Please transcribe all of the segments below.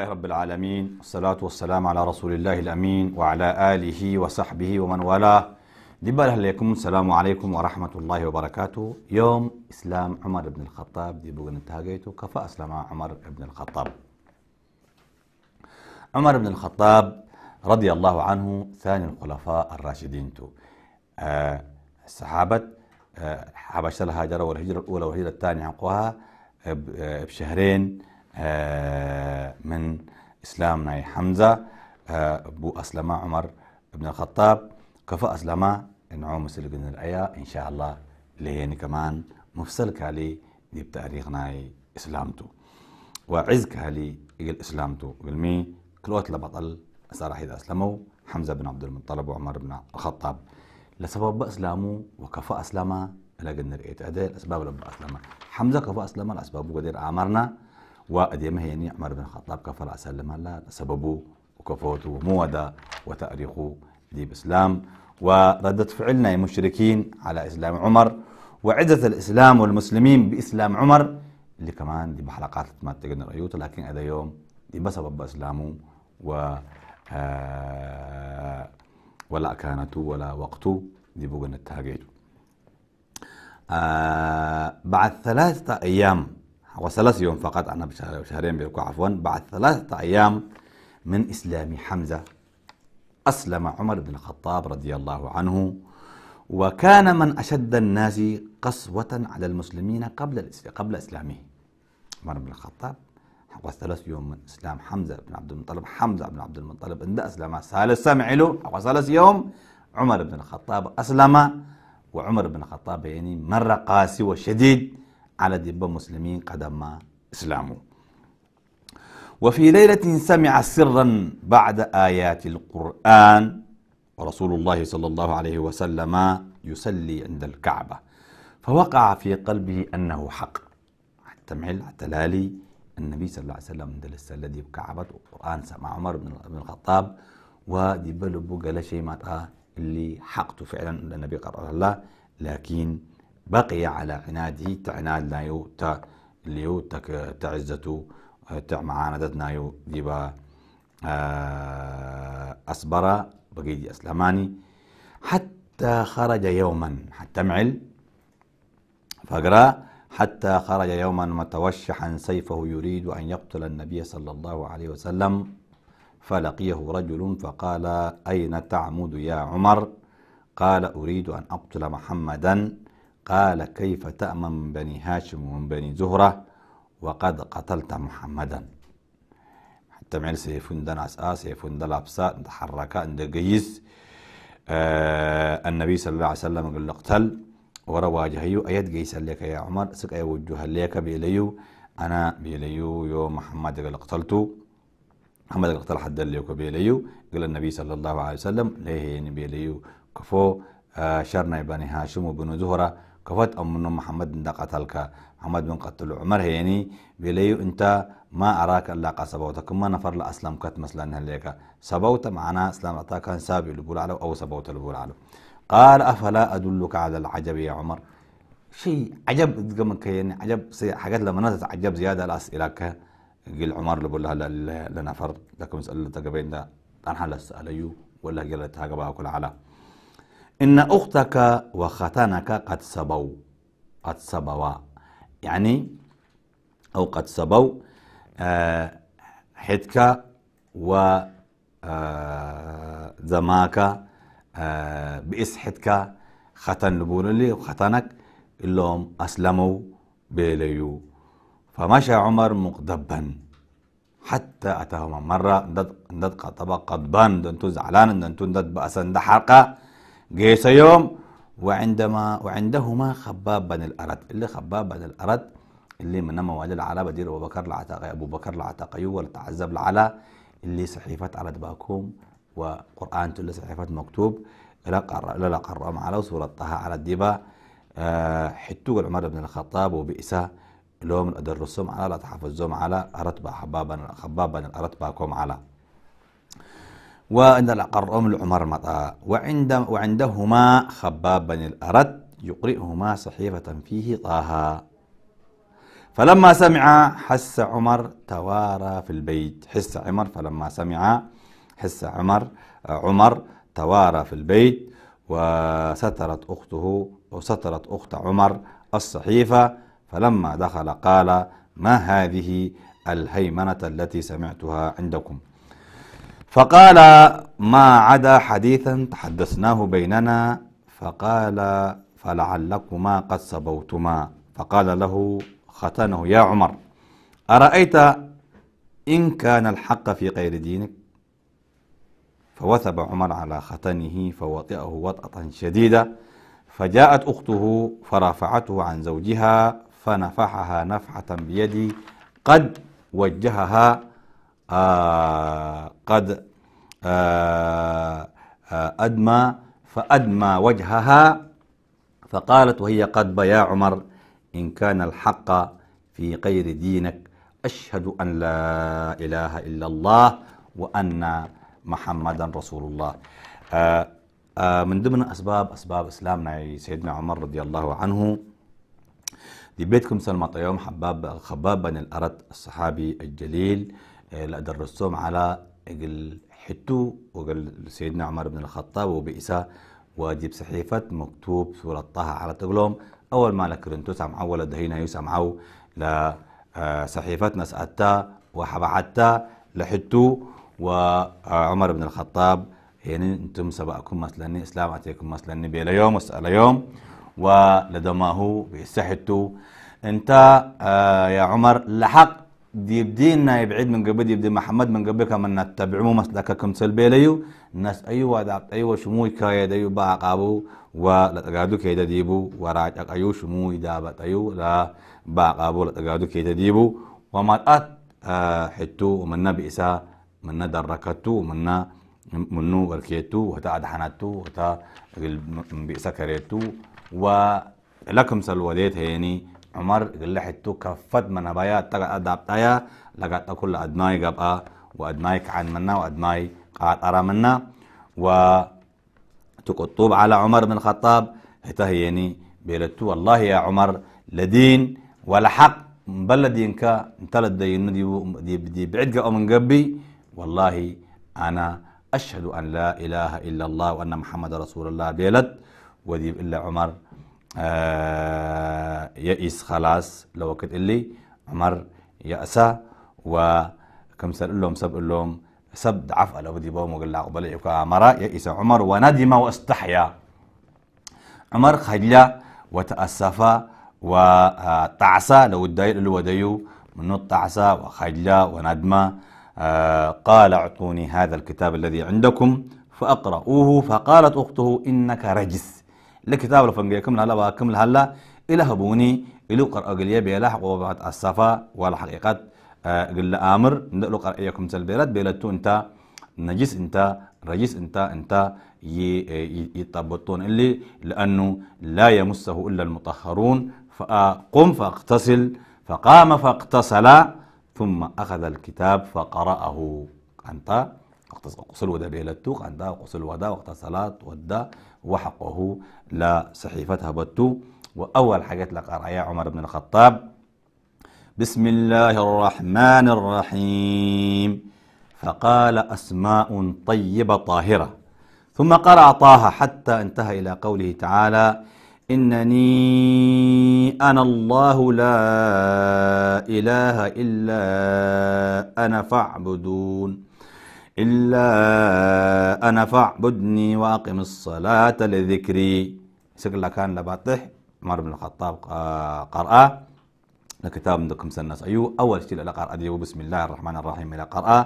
لله رب العالمين والصلاة والسلام على رسول الله الأمين وعلى آله وصحبه ومن والاه دبال عليكم السلام عليكم ورحمة الله وبركاته يوم إسلام عمر بن الخطاب دي بوغن انتهاجيته كفى أسلم عمر بن الخطاب عمر بن الخطاب رضي الله عنه ثاني الخلفاء الراشدين تو آه الصحابة آه حبشة الهاجرة والهجرة الأولى والهجرة الثانية عقوها آه، آه، بشهرين آه، من إسلام ناي حمزة آه، بو أسلم عمر بن الخطاب كفى أسلم نعوم مسلقنا الآية إن شاء الله لين كمان مفصل كالي دي بتاريخ ناي إسلامتو وعز كالي إجل إسلامتو قلمي كلوت لبطل اذا أسلموا حمزة بن عبد المطلب وعمر بن الخطاب لسبب إسلامه وكفى اسلم لقد نرئيت اداء الاسباب لب أسلمه حمزة كفى أسلمه الأسباب وقدير أعمرنا وأديمها يعني عمر بن الخطاب كفر أسلم الله سببه وكفوته ومودة وتأريخه بإسلام وردة فعلنا يا مشركين على إسلام عمر وعزة الإسلام والمسلمين بإسلام عمر اللي كمان دي بحلقات ما تقدر أيوت لكن هذا يوم دي بسبب إسلامه و آه، ولا كانت ولا وقته دي بقول التهاجيته آه بعد ثلاثة أيام وثلاث يوم فقط أنا بشهرين بيكون عفوا بعد ثلاثة أيام من إسلام حمزة أسلم عمر بن الخطاب رضي الله عنه وكان من أشد الناس قسوة على المسلمين قبل قبل إسلامه عمر بن الخطاب وثلاث يوم من إسلام حمزة بن عبد المطلب حمزة بن عبد المطلب عند أسلم ثالث سامع له وثلاث يوم عمر بن الخطاب أسلم وعمر بن الخطاب يعني مرة قاسي وشديد على دب مسلمين قدم إسلامه وفي ليلة سمع سرا بعد آيات القرآن ورسول الله صلى الله عليه وسلم يصلي عند الكعبة فوقع في قلبه أنه حق حتى معل حتى لالي النبي صلى الله عليه وسلم دلس الذي بكعبة القرآن سمع عمر بن الخطاب ودبل بقى شيء ما اللي حقته فعلا النبي قرر الله لكن بقي على عنادي تعناد نايو تا ليو تك تع معاندتنا يو ديبا آه، أصبرا بقي أسلماني حتى خرج يوما حتى معل فقرأ حتى خرج يوما متوشحا سيفه يريد أن يقتل النبي صلى الله عليه وسلم فلقيه رجل فقال أين تعمد يا عمر قال أريد أن أقتل محمدا قال كيف تأمن بني هاشم ومن بني زهرة وقد قتلت محمدا حتى معل سيفون دان أسآ آه، سيفون دان لابسا تحركا جيز آه النبي صلى الله عليه وسلم قال اقتل ورا واجهيو أيوه، أيد قيس لك يا عمر سك أي وجه لك بيليو أنا بيليو يوم محمد قال اقتلتو محمد قتل حد ليو بيليو قال النبي صلى الله عليه وسلم ليه يعني بيليو كفو آه شرنا بني هاشم وبنو زهره كفت أمنا محمد دا قتلك محمد بن قتل عمر هيني بليو أنت ما أراك إلا قصبوتك ما نفر أسلم كت مثلا هليك سبوت معنا أسلم كان سابي لبول على أو سبوت لبول على قال أفلا أدلك على العجب يا عمر شيء عجب قمك يعني عجب حاجات لما نزلت عجب زيادة الأسئلة قل عمر لبول لنفر لكم سألت قبين ده أنا حلس أليو ولا قلت هاقبها كل على إن أختك وختانك قد سبوا قد سبوا يعني أو قد سبوا آه، حتك و آه، زماك آه، بإس حتك ختن نبول لي وختنك اللهم أسلموا بليو فمشى عمر مقدبا حتى أتاهما مرة ندق طبق قضبان دنتو زعلان دنتو ندت بأسا حرقة قيس يوم وعندما وعندهما خباب بن الأرد اللي خباب بن الأرد اللي من مواليد العلا دير أبو بكر العتاق أبو بكر العتاقي والتعذب العلا اللي صحيفة على دباكم وقرآن تلا صحيفة مكتوب لا قرأ على سورة طه على الدبا أه حتوق عمر بن الخطاب وبئسه لهم أدرسهم على لا تحفظهم على أرتبا حبابا خبابا أرتباكم على وأن الأقر أم لعمر مطاء وعند وعندهما خباب بن الأرد يقرئهما صحيفة فيه طه فلما سمع حس عمر توارى في البيت حس عمر فلما سمع حس عمر عمر توارى في البيت وسترت أخته وسترت أخت عمر الصحيفة فلما دخل قال ما هذه الهيمنة التي سمعتها عندكم فقال ما عدا حديثا تحدثناه بيننا فقال فلعلكما قد سبوتما فقال له ختنه يا عمر أرأيت إن كان الحق في غير دينك فوثب عمر على ختنه فوطئه وطأة شديدة فجاءت أخته فرافعته عن زوجها فنفحها نفحة بيدي قد وجهها آه، قد آه، آه، أدمى فأدمى وجهها فقالت وهي قد يا عمر إن كان الحق في غير دينك أشهد أن لا إله إلا الله وأن محمدا رسول الله آآ من ضمن أسباب أسباب إسلامنا سيدنا عمر رضي الله عنه دي بيتكم سلمة يوم حباب خباب بن الأرد الصحابي الجليل إيه، لا درستهم على قل حتو وقل سيدنا عمر بن الخطاب وبئسا واجب صحيفة مكتوب سورة طه على تقلوم أول ما لكرنتو سامعو ولا دهينا يسامعو آه، صحيفة نسأتا وحبعتا لحتو وعمر آه، بن الخطاب يعني انتم سبقكم مثلا اسلام اتيكم مثلا بلا يوم وسأل يوم ولدماه بيستحتوا انت آه، يا عمر لحق ديبدينا يبعد من قبل يبدي محمد من قبل كمان كما نتبعو مسلككم سلبيليو ناس أيوة دعت أيوة شموي كايد أيوة باقابو ولتقادو كيدا ديبو وراجعك أيوة شموي دابت أيوة لا باقابو لتقادو كيدا ديبو ومرأت آه حتو ومنا بئسا منا دركتو ومنا منو وركيتو وتا ادحناتو وتا بئسا كريتو ولكم سلوليت هيني عمر قال حتو كفت من بايا تقا ادابتايا لقات تقول أدماي قبقى وأدماي كعن منا وأدماي قاعد أرى منا تقطوب على عمر بن الخطاب حتى هيني يعني بيلتو والله يا عمر لدين ولا حق بلدينك انت لدي دي دي بعدك أو من قبي والله أنا أشهد أن لا إله إلا الله وأن محمد رسول الله بيلت ودي إلا عمر آه، يئس خلاص لوقت اللي عمر يأسى سأل لهم سب لهم سب دعف على ودي بوم وقال أقبل يبقى عمر يئس عمر وندم واستحيا عمر خجل وتأسف وتعسى لو الداير اللي وديو من التعسى وخجل وندم آه، قال اعطوني هذا الكتاب الذي عندكم فأقرؤوه فقالت أخته إنك رجس لكتاب الفنجي كمل هلا وكم هلا إلى هبوني إلى قراءة قليا بيلاحق وبعد الصفا ولا حقيقة آه، قل آمر نقلو قرأيكم سلبيرات بيلتو أنت نجس أنت رجس أنت أنت آه، يتبطون اللي لأنه لا يمسه إلا المطهرون فقم فاغتسل فقام فاغتسل ثم أخذ الكتاب فقرأه أنت اغتسل ودا بيلتو أنت اغتسل ودا واغتسلات ودا وحقه لا صحيفتها بتو وأول حاجة لك يا عمر بن الخطاب بسم الله الرحمن الرحيم فقال أسماء طيبة طاهرة ثم قرأ طه حتى انتهى إلى قوله تعالى إنني أنا الله لا إله إلا أنا فاعبدون إلا أنا فاعبدني وأقم الصلاة لذكري سكلا كان لباطح عمر بن الخطاب آه، قرأ لكتاب دكم سنس أيو أول شيء لقرأ ديو بسم الله الرحمن الرحيم إلى قرأ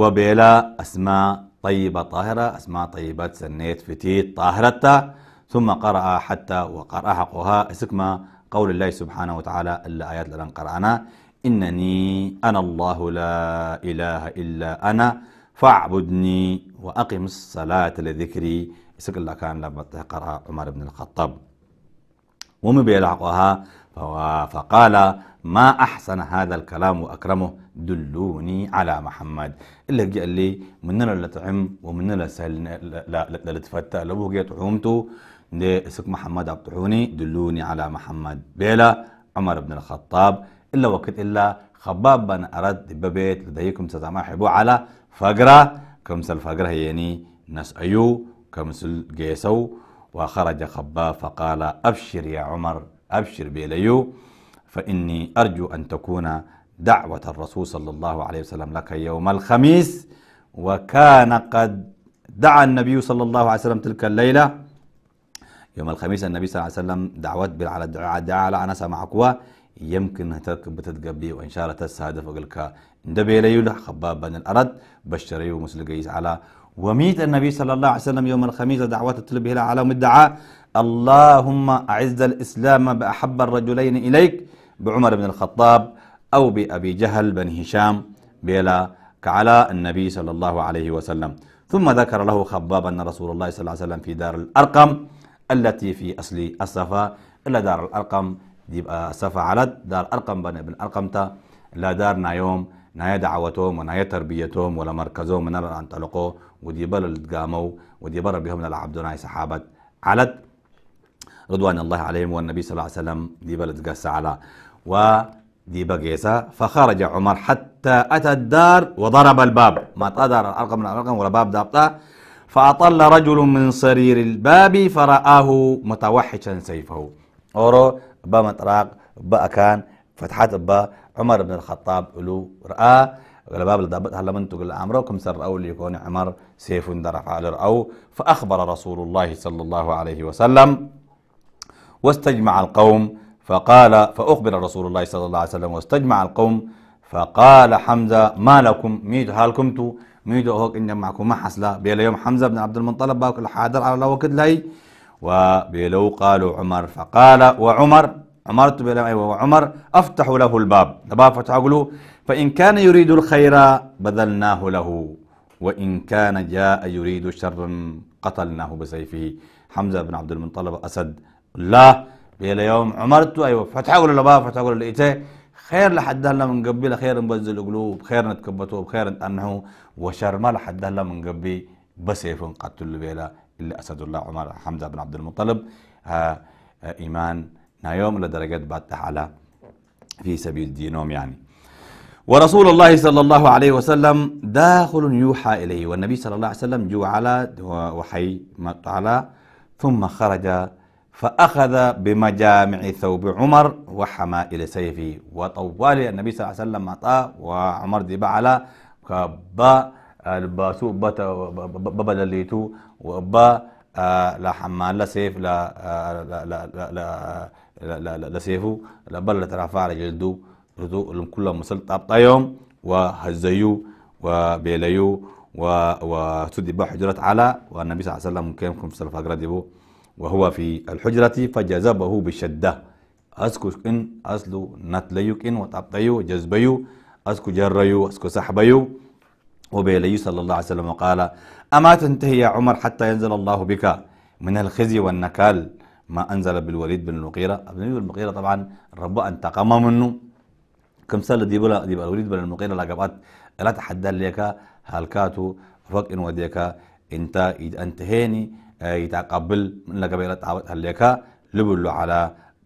وبلا أسماء طيبة طاهرة أسماء طيبة سنيت فتيت طاهرة ثم قرأ حتى وقرأ حقها اسكما قول الله سبحانه وتعالى الآيات التي قرأنا إنني أنا الله لا إله إلا أنا فاعبدني وأقم الصلاة لذكري يسك الله كان لما تقرأ عمر بن الخطاب ومن بيلعقها فقال ما أحسن هذا الكلام وأكرمه دلوني على محمد اللي قال لي مننا لتعم تعم ومننا لا تفتى لو جيت عومته اسك محمد أبطحوني دلوني على محمد بيلا عمر بن الخطاب إلا وقت إلا خباب بن أرد ببيت لديكم تتمحبوا على فقرة كمس فقرة يعني ناس أيو كمس جيسو وخرج خباب فقال أبشر يا عمر أبشر بيليو فإني أرجو أن تكون دعوة الرسول صلى الله عليه وسلم لك يوم الخميس وكان قد دعا النبي صلى الله عليه وسلم تلك الليلة يوم الخميس النبي صلى الله عليه وسلم دعوت على دعاء على أنس معكوا يمكن تتقبلي وإن شاء الله تسهد فقلك دبيليو خباب بن الأرد بشري ومسل قيس على وميت النبي صلى الله عليه وسلم يوم الخميس دعوة تطلب إلى على الدعاء اللهم أعز الإسلام بأحب الرجلين إليك بعمر بن الخطاب أو بأبي جهل بن هشام بلا كعلى النبي صلى الله عليه وسلم ثم ذكر له خباب أن رسول الله صلى الله عليه وسلم في دار الأرقم التي في أصل الصفا إلا دار الأرقم دي آه، صفا على دار الأرقم بن الأرقم تا لا دارنا يوم نهاية دعوتهم ونهاية تربيتهم ولا مركزهم من انطلقوا ودي بل التقاموا ودي بر بهم العبدون صحابة علت رضوان الله عليهم والنبي صلى الله عليه وسلم دي بل تقاس على ودي بقيسة فخرج عمر حتى أتى الدار وضرب الباب ما تدار الأرقم من الأرقم ولا باب دابطة فأطل رجل من صرير الباب فرآه متوحشا سيفه أورو بمطراق بأكان فتحات ابا عمر بن الخطاب له رأى باب الضابط هل من تقول أمركم سر أو ليكون عمر سيف درف على او فأخبر رسول الله صلى الله عليه وسلم واستجمع القوم فقال فأخبر رسول الله صلى الله عليه وسلم واستجمع القوم فقال حمزة ما لكم ميد تو ميد هوك إن معكم ما حسلا بيلا يوم حمزة بن عبد المطلب باكل حاضر على الوقت لي وبيلو قالوا عمر فقال وعمر أمرت بلا أيوة وعمر أفتح له الباب الباب فتح له فإن كان يريد الخير بذلناه له وإن كان جاء يريد شرا قتلناه بسيفه حمزة بن عبد المنطلب أسد لا بيلا يوم عمرت أيوة فتح له الباب فتح له لقيته خير لحد هلا من قبل خير نبزل قلوب خير نتكبته بخير انه وشر ما لحد هلا من قبل بسيف قتل بيلا إلا أسد الله عمر حمزة بن عبد المطلب آه، آه، إيمان احنا يوم لدرجات بفتح على في سبيل دينهم يعني ورسول الله صلى الله عليه وسلم داخل يوحى إليه والنبي صلى الله عليه وسلم على وحي على ثم خرج فأخذ بمجامع ثوب عمر وحمى إلى سيفه وطوال النبي صلى الله عليه وسلم أعطاه وعمر دي على كبا الباسو ببدا ليتو وبا آه، لا حمال لا سيف لا آه، لا لا, لا, لا لسيفو لبل ترافع جلدو ردو لم كل طاب طيوم وهزيو وبيليو و وتدب بحجرة على والنبي صلى الله عليه وسلم كان في سلف أقرده وهو في الحجرة فجذبه بشدة أسكو إن أسلو نتليك إن وتبطيو جذبيو أسكو جريو أسكو سحبيو وبيليو صلى الله عليه وسلم قال أما تنتهي يا عمر حتى ينزل الله بك من الخزي والنكال ما أنزل بالوليد بن المغيرة الوليد بن المغيرة طبعا رب انتقم منه كم سنة دي بلا دي الوليد بن المغيرة لقبات لا تحدى لك هالكاتو فوق إن وديك انت انتهيني يتقبل آه، من بلا تعبت هليك لبلو على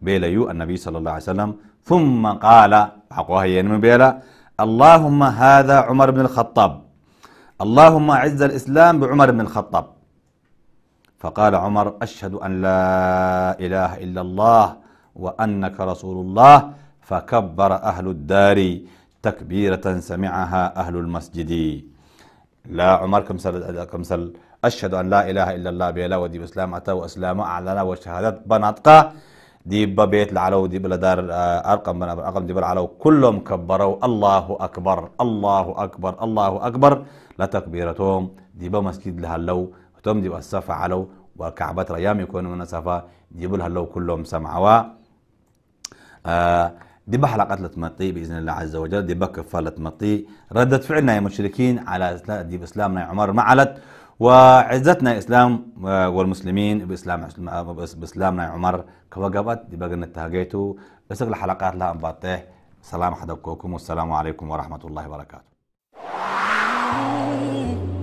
بيليو النبي صلى الله عليه وسلم ثم قال حقوها من بيلا اللهم هذا عمر بن الخطاب اللهم أعز الإسلام بعمر بن الخطاب فقال عمر أشهد أن لا إله إلا الله وأنك رسول الله فكبر أهل الدار تكبيرة سمعها أهل المسجد لا عمر كمسل كمسل أشهد أن لا إله إلا الله بلا ودي بسلام أتى وأسلام أعلن وشهادات بنطقة دي بيت العلو دي بلا دار آه، أرقم بن أرقم دي بالعلو كلهم كبروا الله أكبر الله أكبر الله أكبر لا تكبيرتهم دي بمسجد لهلو وصفة علو وكعبة ريام ወከዓበት من ይኮኑ جيبولها ይብል كلهم سمعوا آه دي قتلة مطي بإذن الله عز وجل دي بكفة مطي ردة فعلنا يا مشركين على دي بإسلامنا يا عمر معلت وعزتنا إسلام والمسلمين بإسلام بإسلامنا يا عمر كوقبت دي بقى نتهاجيتو بس الحلقات لا أنبطيه سلام حدوكوكم والسلام عليكم ورحمة الله وبركاته